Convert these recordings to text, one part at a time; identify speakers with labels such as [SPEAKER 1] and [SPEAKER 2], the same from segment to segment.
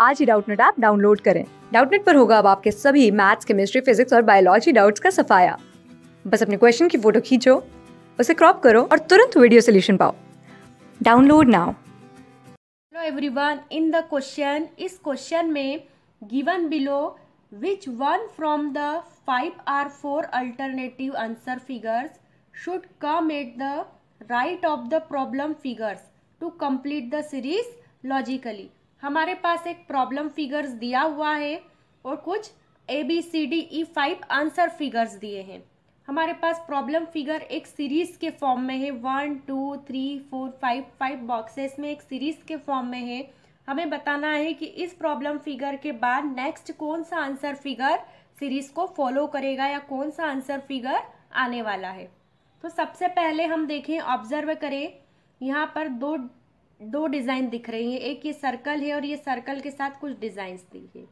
[SPEAKER 1] आज ही Doubtnut app download करें डाउटनेट पर होगा अब आपके सभी मैथ्स केमिस्ट्री फिजिक्स और बायोलॉजी डाउट्स का सफाया बस अपने क्वेश्चन की फोटो खींचो उसे क्रॉप करो और तुरंत वीडियो सोल्यूशन पाओ download now
[SPEAKER 2] hello everyone in the question इस क्वेश्चन में given below which one from the five or four alternative answer figures should come at the right of the problem figures to complete the series logically हमारे पास एक problem figures दिया हुआ है और कुछ A B C D E five answer figures दिए हैं हमारे पास प्रॉब्लम फिगर एक सीरीज के फॉर्म में है one two three four five five boxes में एक सीरीज के फॉर्म में है हमें बताना है कि इस प्रॉब्लम फिगर के बाद नेक्स्ट कौन सा आंसर फिगर सीरीज को फॉलो करेगा या कौन सा आंसर फिगर आने वाला है तो सबसे पहले हम देखें ऑब्जर्व करें यहाँ पर दो दो डिज़ाइन दिख रही हैं एक ये सर्कल है और ये सर्कल के साथ कुछ डिज़ाइंस दी है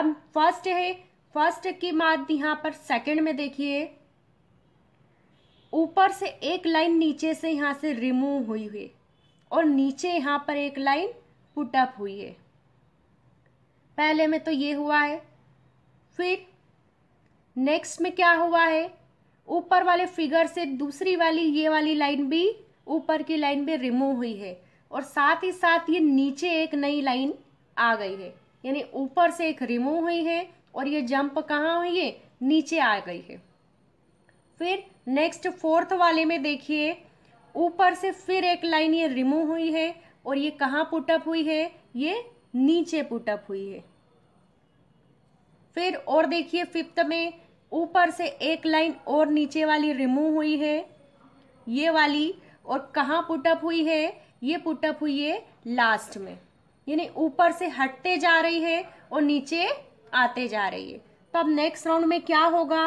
[SPEAKER 2] अब फर्स्ट है फर्स्ट की बात यहाँ पर सेकंड में देखिए ऊपर से एक लाइन नीचे से यहाँ से रिमूव हुई है और नीचे यहाँ पर एक लाइन पुटअप हुई है पहले में तो ये हुआ है फिर नेक्स्ट में क्या हुआ है ऊपर वाले फिगर से दूसरी वाली ये वाली लाइन भी ऊपर की लाइन भी रिमूव हुई है और साथ ही साथ ये नीचे एक नई लाइन आ गई है यानी ऊपर से एक रिमूव हुई है और ये जंप कहाँ हुई है नीचे आ गई है फिर नेक्स्ट फोर्थ वाले में देखिए ऊपर से फिर एक लाइन ये रिमूव हुई है और ये कहाँ पुटअप हुई है ये नीचे पुटअप हुई है फिर और देखिए फिफ्थ में ऊपर से एक लाइन और नीचे वाली रिमूव हुई है ये वाली और कहाँ पुटअप हुई है ये पुटअप हुई है लास्ट में यानी ऊपर से हटते जा रही है और नीचे आते जा रही है तो अब नेक्स्ट राउंड में क्या होगा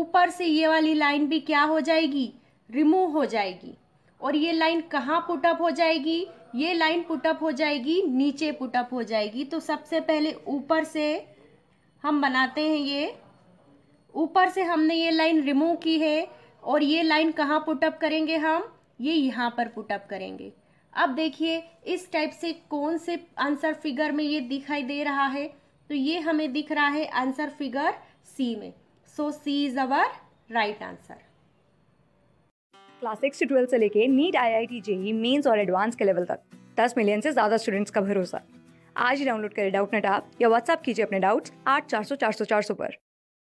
[SPEAKER 2] ऊपर से ये वाली लाइन भी क्या हो जाएगी रिमूव हो जाएगी और ये लाइन कहाँ पुटअप हो जाएगी ये लाइन पुटअप हो जाएगी नीचे पुटअप हो जाएगी तो सबसे पहले ऊपर से हम बनाते हैं ये ऊपर से हमने ये लाइन रिमूव की है और ये लाइन कहाँ पुटअप करेंगे हम ये यहाँ पर पुटअप करेंगे अब देखिए इस टाइप से कौन से आंसर फिगर में ये दिखाई दे रहा है तो ये हमें दिख रहा है आंसर फिगर सी में so C is our right answer
[SPEAKER 1] class six to twelfth से लेके NEET I I T JEE mains और एडवांस के लेवल तक दस मिलियन से ज़्यादा स्टूडेंट्स का भरोसा आज ही डाउनलोड करें डाउट नेट आप या व्हाट्सअप कीजिए अपने डाउट्स आठ चार सौ चार सौ चार सौ पर